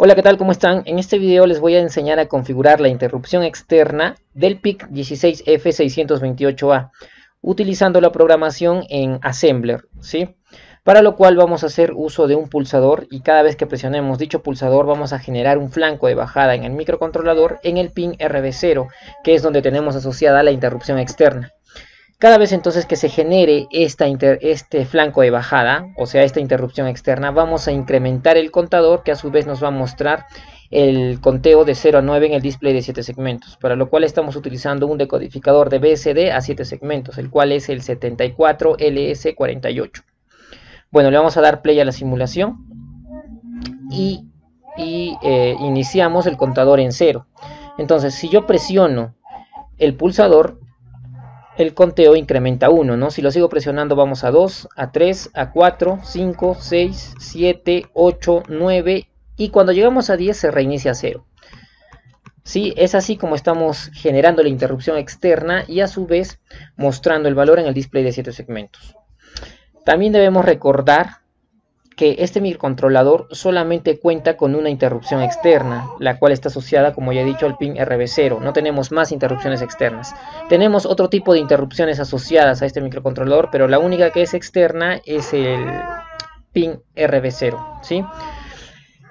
Hola, ¿qué tal? ¿Cómo están? En este video les voy a enseñar a configurar la interrupción externa del PIC 16F628A utilizando la programación en Assembler, ¿sí? Para lo cual vamos a hacer uso de un pulsador y cada vez que presionemos dicho pulsador vamos a generar un flanco de bajada en el microcontrolador en el pin RB0, que es donde tenemos asociada la interrupción externa. Cada vez entonces que se genere esta este flanco de bajada, o sea, esta interrupción externa, vamos a incrementar el contador que a su vez nos va a mostrar el conteo de 0 a 9 en el display de 7 segmentos, para lo cual estamos utilizando un decodificador de BSD a 7 segmentos, el cual es el 74LS48. Bueno, le vamos a dar play a la simulación y, eh, iniciamos el contador en 0. Entonces, si yo presiono el pulsador, el conteo incrementa 1, Si lo sigo presionando vamos a 2, a 3, a 4, 5, 6, 7, 8, 9 y cuando llegamos a 10 se reinicia a 0. Es así como estamos generando la interrupción externa y a su vez mostrando el valor en el display de 7 segmentos. También debemos recordar que este microcontrolador solamente cuenta con una interrupción externa, la cual está asociada, como ya he dicho, al pin RB0. No tenemos más interrupciones externas. Tenemos otro tipo de interrupciones asociadas a este microcontrolador, pero la única que es externa es el pin RB0, ¿sí?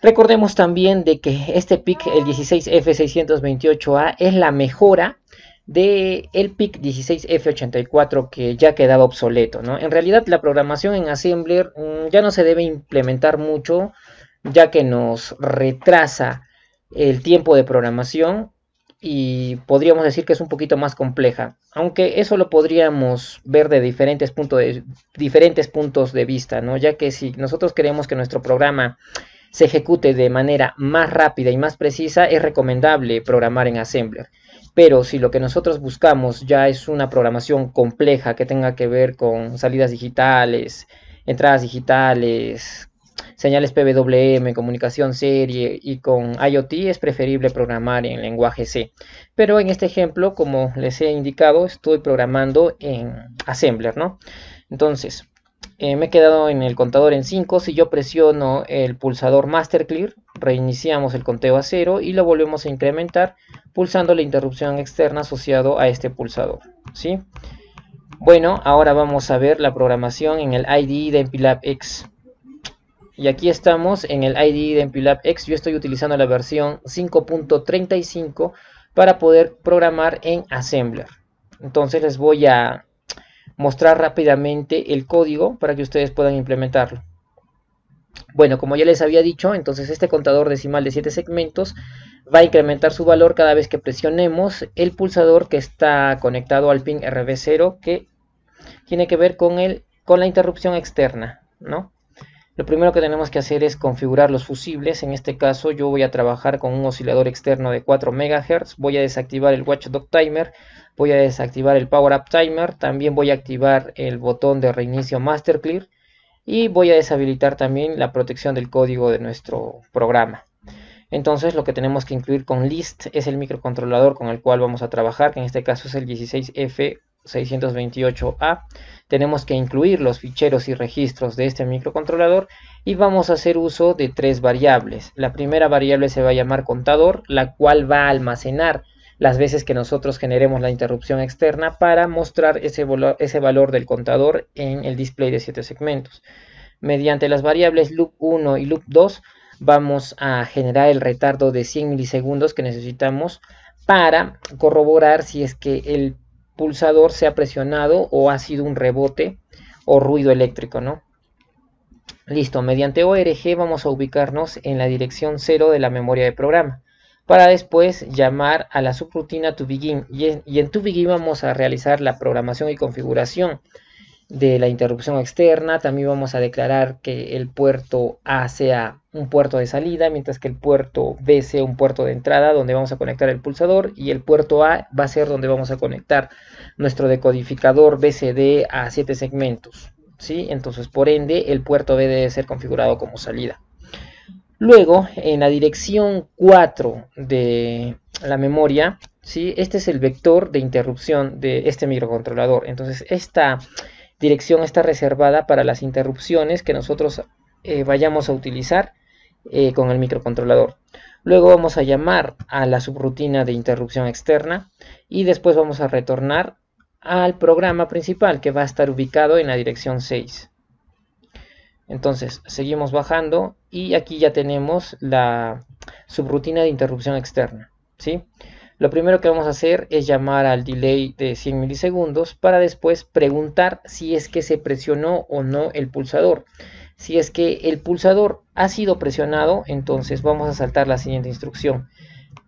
Recordemos también de que este PIC, el 16F628A, es la mejora de el PIC 16F84 que ya quedaba obsoleto. ¿no? En realidad la programación en Assembler mm, ya no se debe implementar mucho ya que nos retrasa el tiempo de programación y podríamos decir que es un poquito más compleja, aunque eso lo podríamos ver de diferentes, puntos de, diferentes puntos de vista, ¿no? ya que si nosotros queremos que nuestro programa se ejecute de manera más rápida y más precisa, es recomendable programar en Assembler. Pero si lo que nosotros buscamos ya es una programación compleja que tenga que ver con salidas digitales, entradas digitales, señales PWM, comunicación serie y con IoT es preferible programar en lenguaje C. Pero en este ejemplo, como les he indicado, estoy programando en Assembler, ¿no? Entonces, eh, me he quedado en el contador en 5. Si yo presiono el pulsador Master Clear, Reiniciamos el conteo a cero y lo volvemos a incrementar pulsando la interrupción externa asociado a este pulsador. ¿sí? Bueno, ahora vamos a ver la programación en el IDE de MPLAB X. Y aquí estamos en el IDE de MPLAB X. Yo estoy utilizando la versión 5.35 para poder programar en Assembler. Entonces les voy a mostrar rápidamente el código para que ustedes puedan implementarlo. Bueno, como ya les había dicho, entonces este contador decimal de 7 segmentos va a incrementar su valor cada vez que presionemos el pulsador que está conectado al pin RB0 que tiene que ver con, con la interrupción externa, ¿no? Lo primero que tenemos que hacer es configurar los fusibles, en este caso yo voy a trabajar con un oscilador externo de 4 MHz, voy a desactivar el Watchdog Timer, voy a desactivar el Power Up Timer, también voy a activar el botón de reinicio Master Clear, y voy a deshabilitar también la protección del código de nuestro programa. Entonces lo que tenemos que incluir con list es el microcontrolador con el cual vamos a trabajar, que en este caso es el 16F628A. Tenemos que incluir los ficheros y registros de este microcontrolador y vamos a hacer uso de tres variables. La primera variable se va a llamar contador, la cual va a almacenar las veces que nosotros generemos la interrupción externa para mostrar ese, valor, ese valor del contador en el display de 7 segmentos. Mediante las variables loop 1 y loop 2 vamos a generar el retardo de 100 milisegundos que necesitamos para corroborar si es que el pulsador se ha presionado o ha sido un rebote o ruido eléctrico, ¿no? Listo, mediante ORG vamos a ubicarnos en la dirección 0 de la memoria de programa para después llamar a la subrutina to begin y en, y vamos a realizar la programación y configuración de la interrupción externa, también vamos a declarar que el puerto A sea un puerto de salida, mientras que el puerto B sea un puerto de entrada donde vamos a conectar el pulsador y el puerto A va a ser donde vamos a conectar nuestro decodificador BCD a 7 segmentos. ¿sí? Entonces, por ende, el puerto B debe ser configurado como salida. Luego, en la dirección 4 de la memoria, ¿sí? este es el vector de interrupción de este microcontrolador. Entonces, esta dirección está reservada para las interrupciones que nosotros eh, vayamos a utilizar eh, con el microcontrolador. Luego vamos a llamar a la subrutina de interrupción externa y después vamos a retornar al programa principal que va a estar ubicado en la dirección 6. Entonces, seguimos bajando y aquí ya tenemos la subrutina de interrupción externa. ¿sí? Lo primero que vamos a hacer es llamar al delay de 100 milisegundos para después preguntar si es que se presionó o no el pulsador. Si es que el pulsador ha sido presionado, entonces vamos a saltar la siguiente instrucción.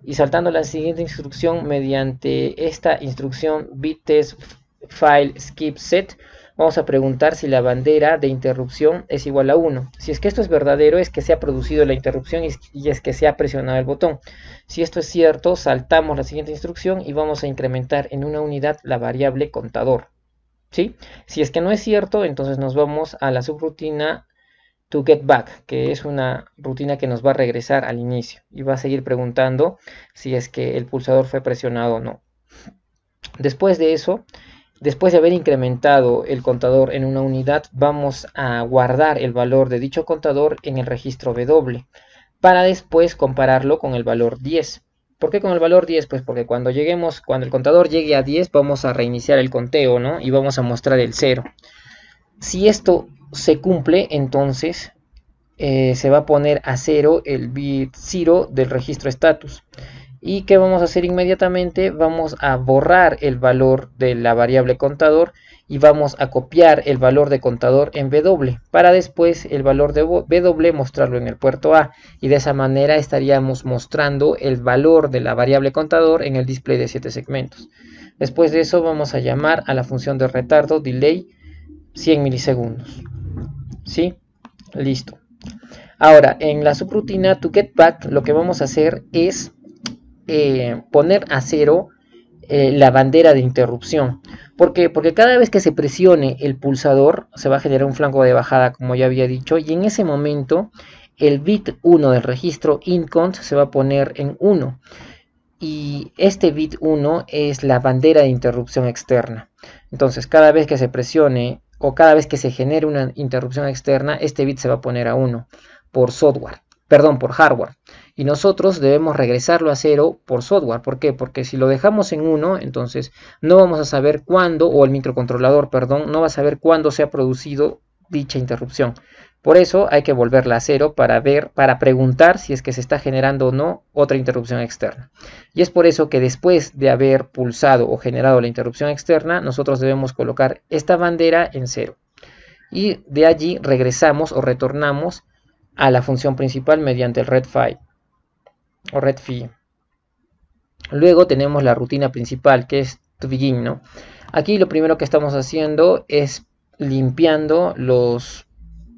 Y saltando la siguiente instrucción mediante esta instrucción bit test file skip set, vamos a preguntar si la bandera de interrupción es igual a 1. Si es que esto es verdadero, es que se ha producido la interrupción y es que se ha presionado el botón. Si esto es cierto, saltamos la siguiente instrucción y vamos a incrementar en una unidad la variable contador. ¿Sí? Si es que no es cierto, entonces nos vamos a la subrutina to get back, que es una rutina que nos va a regresar al inicio y va a seguir preguntando si es que el pulsador fue presionado o no. Después de eso, Después de haber incrementado el contador en una unidad, vamos a guardar el valor de dicho contador en el registro W para después compararlo con el valor 10. ¿Por qué con el valor 10? Pues porque cuando lleguemos, cuando el contador llegue a 10, vamos a reiniciar el conteo, ¿no? Y vamos a mostrar el 0. Si esto se cumple, entonces eh, se va a poner a 0 el bit 0 del registro status. ¿Y qué vamos a hacer inmediatamente? Vamos a borrar el valor de la variable contador y vamos a copiar el valor de contador en W para después el valor de W mostrarlo en el puerto A y de esa manera estaríamos mostrando el valor de la variable contador en el display de 7 segmentos. Después de eso vamos a llamar a la función de retardo delay 100 milisegundos. ¿Sí? Listo. Ahora, en la subrutina to get back lo que vamos a hacer es eh, poner a cero eh, la bandera de interrupción. Porque cada vez que se presione el pulsador se va a generar un flanco de bajada, como ya había dicho, y en ese momento el bit 1 del registro incont se va a poner en 1. Y este bit 1 es la bandera de interrupción externa. Entonces, cada vez que se presione o cada vez que se genere una interrupción externa, este bit se va a poner a 1 por software perdón, por hardware. Y nosotros debemos regresarlo a cero por software. ¿Por qué? Porque si lo dejamos en 1, entonces no vamos a saber cuándo, o el microcontrolador, perdón, no va a saber cuándo se ha producido dicha interrupción. Por eso hay que volverla a cero para ver, para preguntar si es que se está generando o no otra interrupción externa. Y es por eso que después de haber pulsado o generado la interrupción externa, nosotros debemos colocar esta bandera en cero. Y de allí regresamos o retornamos a la función principal mediante el red o red Luego tenemos la rutina principal que es to begin, ¿no? Aquí lo primero que estamos haciendo es limpiando los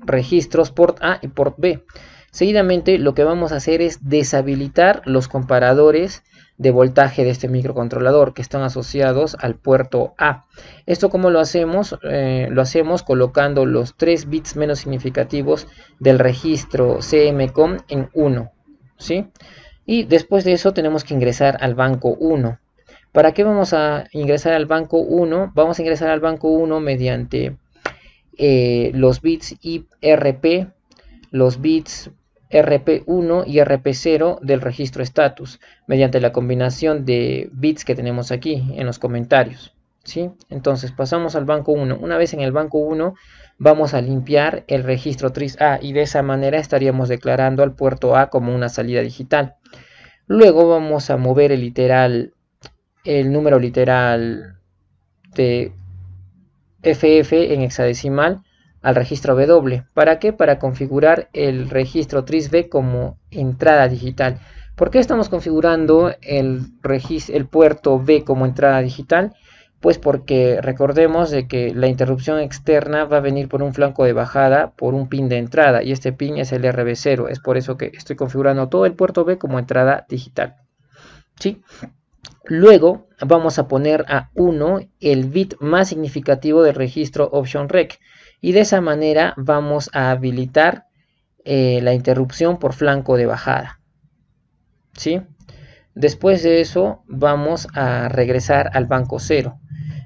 registros port A y port B. Seguidamente lo que vamos a hacer es deshabilitar los comparadores de voltaje de este microcontrolador que están asociados al puerto A. Esto como lo hacemos, eh, lo hacemos colocando los 3 bits menos significativos del registro CMCOM en 1. ¿sí? Y después de eso tenemos que ingresar al banco 1. ¿Para qué vamos a ingresar al banco 1? Vamos a ingresar al banco 1 mediante eh, los bits IRP, los bits RP1 y RP0 del registro status mediante la combinación de bits que tenemos aquí en los comentarios. ¿sí? Entonces pasamos al banco 1. Una vez en el banco 1 vamos a limpiar el registro 3 a y de esa manera estaríamos declarando al puerto A como una salida digital. Luego vamos a mover el literal, el número literal de FF en hexadecimal al registro W. ¿Para qué? Para configurar el registro B como entrada digital. ¿Por qué estamos configurando el, el puerto B como entrada digital? Pues porque recordemos de que la interrupción externa va a venir por un flanco de bajada por un pin de entrada y este pin es el RB0. Es por eso que estoy configurando todo el puerto B como entrada digital. ¿Sí? Luego vamos a poner a 1 el bit más significativo del registro Option Rec y de esa manera vamos a habilitar eh, la interrupción por flanco de bajada. ¿Sí? Después de eso vamos a regresar al banco 0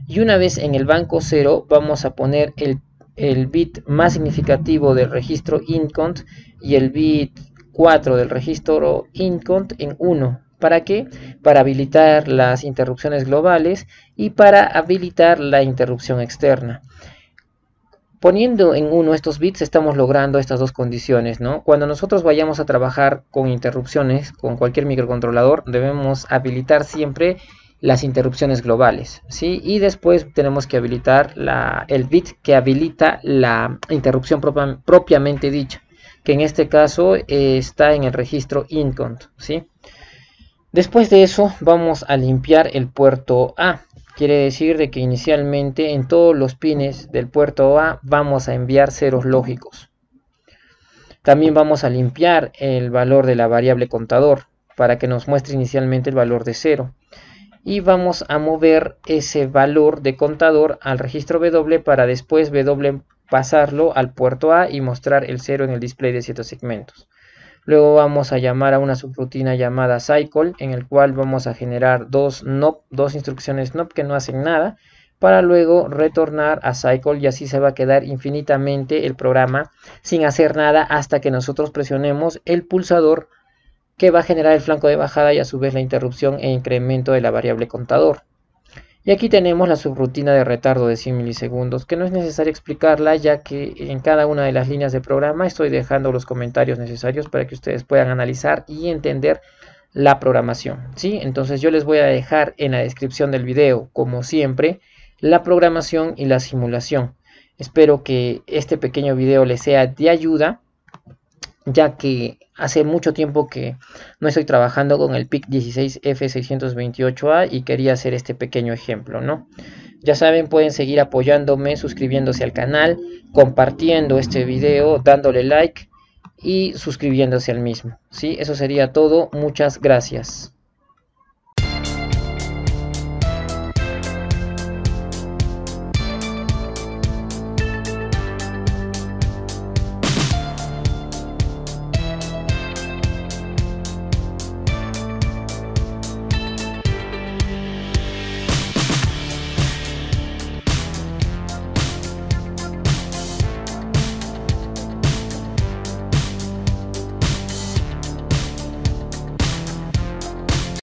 y una vez en el banco 0 vamos a poner el, el bit más significativo del registro incont y el bit 4 del registro incont en 1. ¿Para qué? Para habilitar las interrupciones globales y para habilitar la interrupción externa. Poniendo en uno estos bits estamos logrando estas dos condiciones, ¿no? Cuando nosotros vayamos a trabajar con interrupciones, con cualquier microcontrolador, debemos habilitar siempre las interrupciones globales, ¿sí? Y después tenemos que habilitar el bit que habilita la interrupción propiamente dicha, que en este caso eh, está en el registro incont, ¿sí? Después de eso vamos a limpiar el puerto A. Quiere decir de que inicialmente en todos los pines del puerto A vamos a enviar ceros lógicos. También vamos a limpiar el valor de la variable contador para que nos muestre inicialmente el valor de cero. Y vamos a mover ese valor de contador al registro W para después W pasarlo al puerto A y mostrar el cero en el display de ciertos segmentos. Luego vamos a llamar a una subrutina llamada cycle, en el cual vamos a generar dos, nop, dos instrucciones nop que no hacen nada, para luego retornar a cycle y así se va a quedar infinitamente el programa sin hacer nada hasta que nosotros presionemos el pulsador que va a generar el flanco de bajada y a su vez la interrupción e incremento de la variable contador. Y aquí tenemos la subrutina de retardo de 100 milisegundos, que no es necesario explicarla ya que en cada una de las líneas de programa estoy dejando los comentarios necesarios para que ustedes puedan analizar y entender la programación. ¿sí? Entonces yo les voy a dejar en la descripción del video, como siempre, la programación y la simulación. Espero que este pequeño video les sea de ayuda ya que hace mucho tiempo que no estoy trabajando con el PIC 16F628A y quería hacer este pequeño ejemplo, ¿no? Ya saben, pueden seguir apoyándome, suscribiéndose al canal, compartiendo este video, dándole like y suscribiéndose al mismo, ¿sí? Eso sería todo, muchas gracias.